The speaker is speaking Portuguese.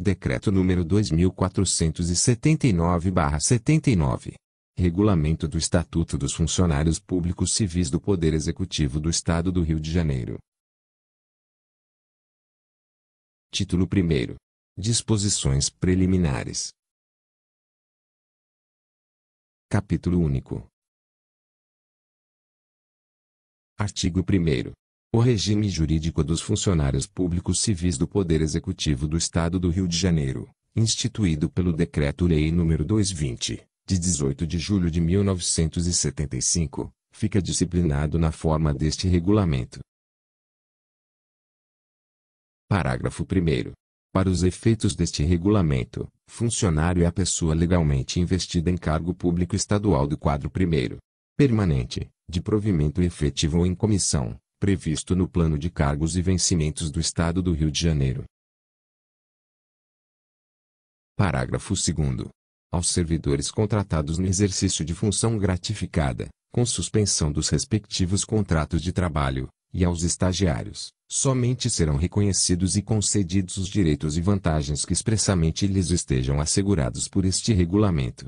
Decreto número 2479-79. Regulamento do Estatuto dos Funcionários Públicos Civis do Poder Executivo do Estado do Rio de Janeiro. Título 1. Disposições preliminares. Capítulo único. Artigo 1 o regime jurídico dos funcionários públicos civis do Poder Executivo do Estado do Rio de Janeiro, instituído pelo Decreto-Lei nº 220, de 18 de julho de 1975, fica disciplinado na forma deste regulamento. Parágrafo 1 para os efeitos deste regulamento, funcionário é a pessoa legalmente investida em cargo público estadual do quadro primeiro, permanente, de provimento efetivo ou em comissão, previsto no Plano de Cargos e Vencimentos do Estado do Rio de Janeiro. Parágrafo 2. Aos servidores contratados no exercício de função gratificada, com suspensão dos respectivos contratos de trabalho, e aos estagiários, somente serão reconhecidos e concedidos os direitos e vantagens que expressamente lhes estejam assegurados por este regulamento.